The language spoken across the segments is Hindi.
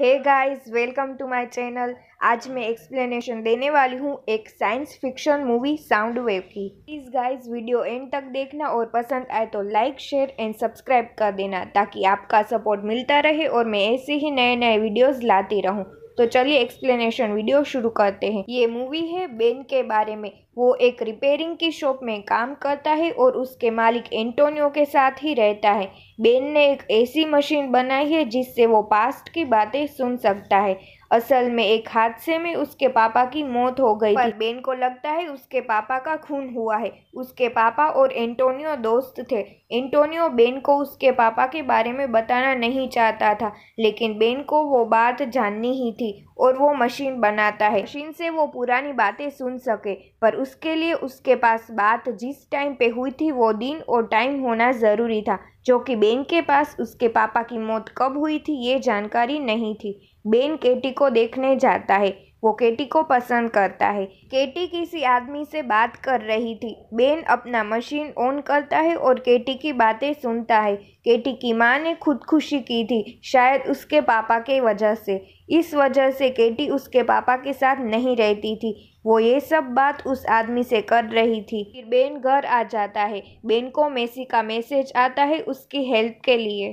Hey guys welcome to my channel आज मैं एक्सप्लेनेशन देने वाली हूँ एक science fiction movie sound wave की प्लीज़ गाइस वीडियो एंड तक देखना और पसंद आए तो लाइक शेयर एंड सब्सक्राइब कर देना ताकि आपका सपोर्ट मिलता रहे और मैं ऐसे ही नए नए वीडियोस लाती रहूँ तो चलिए एक्सप्लेनेशन वीडियो शुरू करते हैं ये मूवी है बेन के बारे में वो एक रिपेयरिंग की शॉप में काम करता है और उसके मालिक एंटोनियो के साथ ही रहता है बेन ने एक ऐसी मशीन बनाई है जिससे वो पास्ट की बातें सुन सकता है असल में एक हादसे में उसके पापा की मौत हो गई थी। बेन को लगता है उसके पापा का खून हुआ है उसके पापा और एंटोनियो दोस्त थे एंटोनियो बेन को उसके पापा के बारे में बताना नहीं चाहता था लेकिन बेन को वो बात जाननी ही थी और वो मशीन बनाता है मशीन से वो पुरानी बातें सुन सके पर उसके लिए उसके पास बात जिस टाइम पे हुई थी वो दिन और टाइम होना ज़रूरी था जो कि बेन के पास उसके पापा की मौत कब हुई थी ये जानकारी नहीं थी बेन केटी को देखने जाता है वो केटी को पसंद करता है केटी किसी आदमी से बात कर रही थी बेन अपना मशीन ऑन करता है और केटी की बातें सुनता है केटी की माँ ने खुदकुशी की थी शायद उसके पापा के वजह से इस वजह से केटी उसके पापा के साथ नहीं रहती थी वो ये सब बात उस आदमी से कर रही थी फिर बेन घर आ जाता है बेन को मेसी का मैसेज आता है उसकी हेल्प के लिए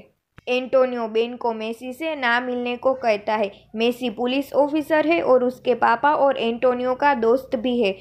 एंटोनियो बेन को मेसी से ना मिलने को कहता है मेसी पुलिस ऑफिसर है और उसके पापा और एंटोनियो का दोस्त भी है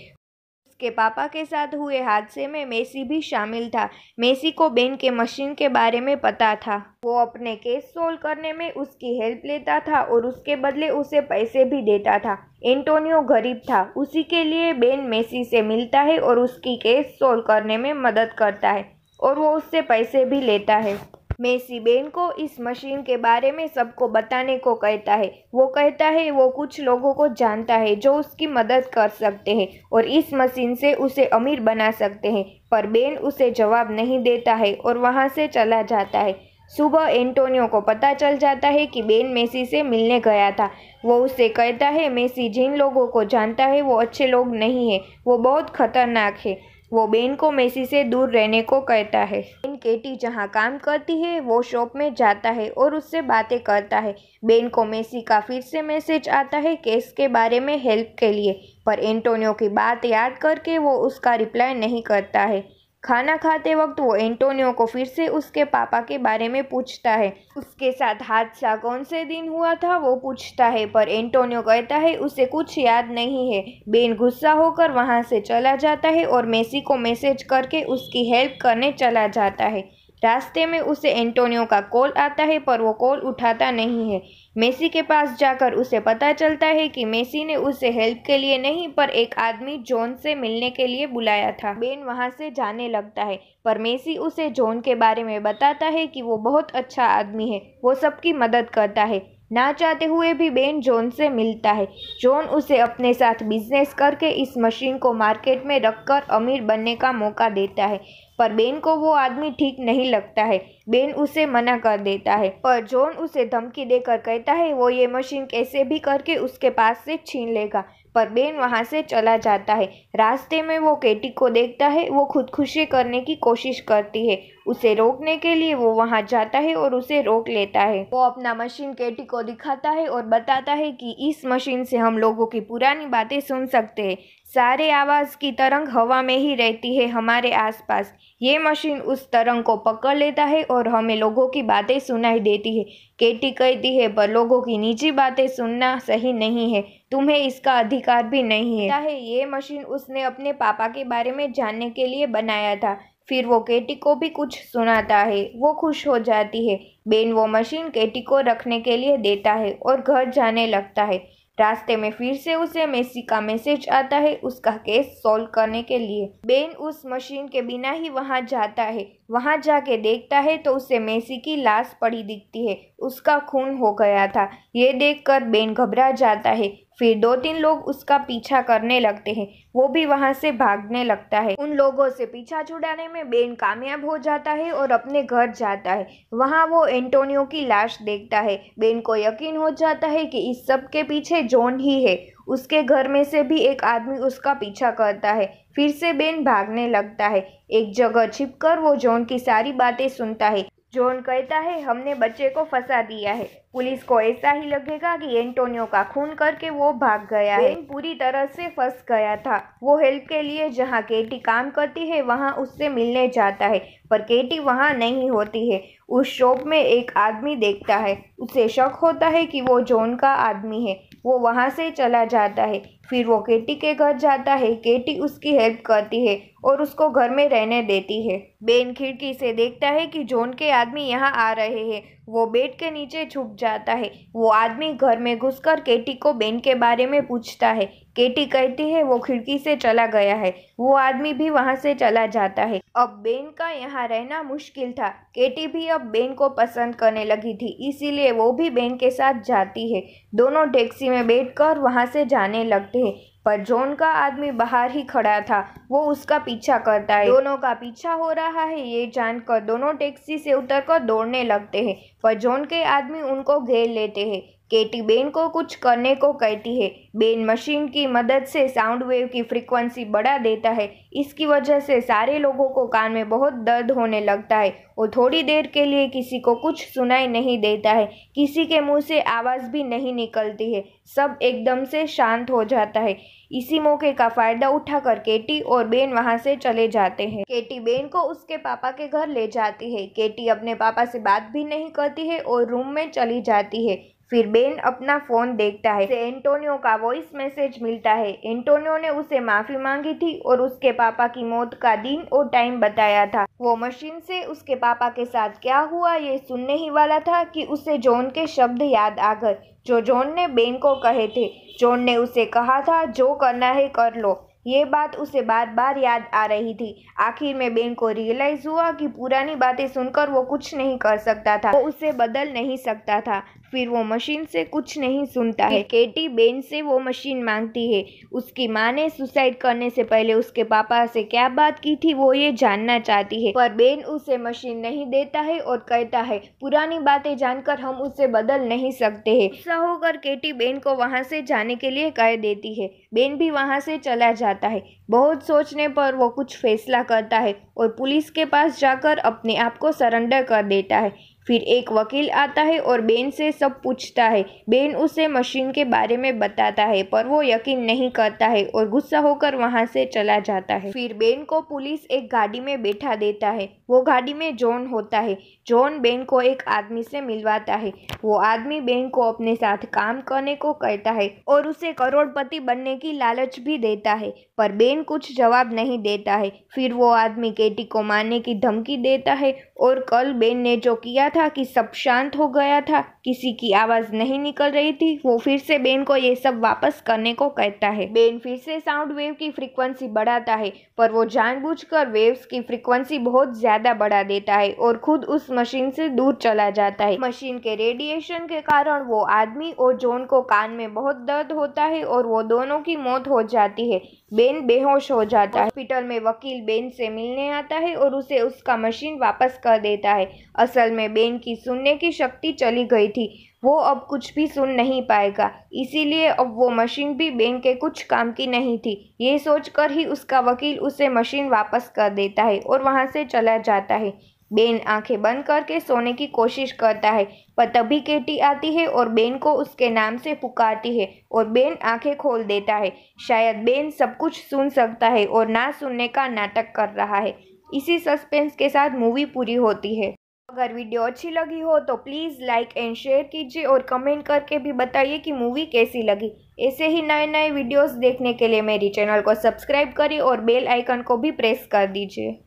उसके पापा के साथ हुए हादसे में मेसी भी शामिल था मेसी को बेन के मशीन के बारे में पता था वो अपने केस सोल्व करने में उसकी हेल्प लेता था और उसके बदले उसे पैसे भी देता था एंटोनियो गरीब था उसी के लिए बेन मेसी से मिलता है और उसकी केस सोल्व करने में मदद करता है और वो उससे पैसे भी लेता है मेसी बेन को इस मशीन के बारे में सबको बताने को कहता है वो कहता है वो कुछ लोगों को जानता है जो उसकी मदद कर सकते हैं और इस मशीन से उसे अमीर बना सकते हैं पर बेन उसे जवाब नहीं देता है और वहाँ से चला जाता है सुबह एंटोनियो को पता चल जाता है कि बेन मेसी से मिलने गया था वो उसे कहता है मेसी जिन लोगों को जानता है वो अच्छे लोग नहीं है वो बहुत खतरनाक है वो बेन को मेसी से दूर रहने को कहता है बेन केटी जहाँ काम करती है वो शॉप में जाता है और उससे बातें करता है बेन को मेसी का फिर से मैसेज आता है केस के बारे में हेल्प के लिए पर एंटोनियो की बात याद करके वो उसका रिप्लाई नहीं करता है खाना खाते वक्त वो एंटोनियो को फिर से उसके पापा के बारे में पूछता है उसके साथ हादसा कौन से दिन हुआ था वो पूछता है पर एंटोनियो कहता है उसे कुछ याद नहीं है बेन गुस्सा होकर वहाँ से चला जाता है और मेसी को मैसेज करके उसकी हेल्प करने चला जाता है रास्ते में उसे एंटोनियो का कॉल आता है पर वो कॉल उठाता नहीं है मेसी के पास जाकर उसे पता चलता है कि मेसी ने उसे हेल्प के लिए नहीं पर एक आदमी जॉन से मिलने के लिए बुलाया था बेन वहां से जाने लगता है पर मेसी उसे जॉन के बारे में बताता है कि वो बहुत अच्छा आदमी है वो सबकी मदद करता है ना चाहते हुए भी बेन जॉन से मिलता है जॉन उसे अपने साथ बिजनेस करके इस मशीन को मार्केट में रखकर अमीर बनने का मौका देता है पर बेन को वो आदमी ठीक नहीं लगता है बेन उसे मना कर देता है पर जॉन उसे धमकी देकर कहता है वो ये मशीन कैसे भी करके उसके पास से छीन लेगा पर बेन वहाँ से चला जाता है रास्ते में वो केटी को देखता है वो खुदकुशी करने की कोशिश करती है उसे रोकने के लिए वो वहाँ जाता है और उसे रोक लेता है वो अपना मशीन केटी को दिखाता है और बताता है कि इस मशीन से हम लोगों की पुरानी बातें सुन सकते हैं सारे आवाज़ की तरंग हवा में ही रहती है हमारे आसपास ये मशीन उस तरंग को पकड़ लेता है और हमें लोगों की बातें सुनाई देती है केटी कहती है पर लोगों की निजी बातें सुनना सही नहीं है तुम्हें इसका अधिकार भी नहीं है ये मशीन उसने अपने पापा के बारे में जानने के लिए बनाया था फिर वो केटी को भी कुछ सुनाता है वो खुश हो जाती है बेन वो मशीन केटी को रखने के लिए देता है और घर जाने लगता है रास्ते में फिर से उसे मेसी का मैसेज आता है उसका केस सॉल्व करने के लिए बेन उस मशीन के बिना ही वहां जाता है वहाँ जाके देखता है तो उसे मेसी की लाश पड़ी दिखती है उसका खून हो गया था ये देखकर बेन घबरा जाता है फिर दो तीन लोग उसका पीछा करने लगते हैं वो भी वहाँ से भागने लगता है उन लोगों से पीछा छुड़ाने में बेन कामयाब हो जाता है और अपने घर जाता है वहाँ वो एंटोनियो की लाश देखता है बेन को यकीन हो जाता है कि इस सब के पीछे जॉन ही है उसके घर में से भी एक आदमी उसका पीछा करता है फिर से बेन भागने लगता है एक जगह छिपकर वो जॉन की सारी बातें सुनता है जॉन कहता है हमने बच्चे को फंसा दिया है पुलिस को ऐसा ही लगेगा कि एंटोनियो का खून करके वो भाग गया है पूरी तरह से फंस गया था वो हेल्प के लिए जहाँ केटी काम करती है वहाँ उससे मिलने जाता है पर केटी वहाँ नहीं होती है उस शॉप में एक आदमी देखता है उसे शक होता है कि वो जॉन का आदमी है वो वहाँ से चला जाता है फिर वो केटी के घर जाता है केटी उसकी हेल्प करती है और उसको घर में रहने देती है बेन खिड़की से देखता है कि जॉन के आदमी यहाँ आ रहे हैं वो बेड के नीचे छुप जा जाता है वो आदमी घर में घुस कर केटी को बेन के बारे में पूछता है केटी कहती है वो खिड़की से चला गया है वो आदमी भी वहाँ से चला जाता है अब बेन का यहाँ रहना मुश्किल था केटी भी अब बेन को पसंद करने लगी थी इसीलिए वो भी बेन के साथ जाती है दोनों टैक्सी में बैठकर वहाँ से जाने लगते हैं पर जॉन का आदमी बाहर ही खड़ा था वो उसका पीछा करता है दोनों का पीछा हो रहा है ये जानकर दोनों टैक्सी से उतर कर दौड़ने लगते हैं पर जॉन के आदमी उनको घेर लेते हैं केटी बेन को कुछ करने को कहती है बेन मशीन की मदद से साउंड वेव की फ्रीक्वेंसी बढ़ा देता है इसकी वजह से सारे लोगों को कान में बहुत दर्द होने लगता है और थोड़ी देर के लिए किसी को कुछ सुनाई नहीं देता है किसी के मुंह से आवाज़ भी नहीं निकलती है सब एकदम से शांत हो जाता है इसी मौके का फ़ायदा उठाकर केटी और बेन वहाँ से चले जाते हैं केटी बेन को उसके पापा के घर ले जाती है केटी अपने पापा से बात भी नहीं करती है और रूम में चली जाती है फिर बेन अपना फ़ोन देखता है एंटोनियो का वॉइस मैसेज मिलता है एंटोनियो ने उसे माफ़ी मांगी थी और उसके पापा की मौत का दिन और टाइम बताया था वो मशीन से उसके पापा के साथ क्या हुआ ये सुनने ही वाला था कि उसे जॉन के शब्द याद आ गए जो जॉन ने बेन को कहे थे जॉन ने उसे कहा था जो करना है कर लो ये बात उसे बार बार याद आ रही थी आखिर में बेन को रियलाइज हुआ कि पुरानी बातें सुनकर वो कुछ नहीं कर सकता था वो उसे बदल नहीं सकता था फिर वो मशीन से कुछ नहीं सुनता है केटी बेन से वो मशीन मांगती है उसकी माँ ने सुसाइड करने से पहले उसके पापा से क्या बात की थी वो ये जानना चाहती है पर बेन उसे मशीन नहीं देता है और कहता है पुरानी बातें जानकर हम उसे बदल नहीं सकते है ऐसा होकर केटी बेन को वहाँ से जाने के लिए कह देती है बेन भी वहाँ से चला जाता है बहुत सोचने पर वो कुछ फैसला करता है और पुलिस के पास जाकर अपने आप को सरेंडर कर देता है फिर एक वकील आता है और बेन से सब पूछता है बेन उसे मशीन के बारे में बताता है पर वो यकीन नहीं करता है और गुस्सा होकर वहाँ से चला जाता है फिर बेन को पुलिस एक गाड़ी में बैठा देता है वो गाड़ी में जॉन होता है जॉन बेन को एक आदमी से मिलवाता है वो आदमी बेन को अपने साथ काम करने को कहता है और उसे करोड़पति बनने की लालच भी देता है पर बेन कुछ जवाब नहीं देता है फिर वो आदमी केटी को मारने की धमकी देता है और कल बेन ने जो किया था कि सब शांत हो गया था किसी की आवाज़ नहीं निकल रही थी वो फिर से बेन को ये सब वापस करने को कहता है बेन फिर से साउंड वेव की फ्रीक्वेंसी बढ़ाता है पर वो जानबूझकर वेव्स की फ्रीक्वेंसी बहुत ज़्यादा बढ़ा देता है और खुद उस मशीन से दूर चला जाता है मशीन के रेडिएशन के कारण वो आदमी और जोन को कान में बहुत दर्द होता है और वो दोनों की मौत हो जाती है बेन बेहोश हो जाता है हॉस्पिटल में वकील बेन से मिलने आता है और उसे उसका मशीन वापस कर देता है असल में बेन इनकी सुनने की शक्ति चली गई थी वो अब कुछ भी सुन नहीं पाएगा इसीलिए अब वो मशीन भी बेन के कुछ काम की नहीं थी ये सोचकर ही उसका वकील उसे मशीन वापस कर देता है और वहाँ से चला जाता है बेन आंखें बंद करके सोने की कोशिश करता है पर तभी केटी आती है और बेन को उसके नाम से पुकारती है और बेन आंखें खोल देता है शायद बेन सब कुछ सुन सकता है और ना सुनने का नाटक कर रहा है इसी सस्पेंस के साथ मूवी पूरी होती है अगर वीडियो अच्छी लगी हो तो प्लीज़ लाइक एंड शेयर कीजिए और कमेंट करके भी बताइए कि मूवी कैसी लगी ऐसे ही नए नए वीडियोस देखने के लिए मेरी चैनल को सब्सक्राइब करें और बेल आइकन को भी प्रेस कर दीजिए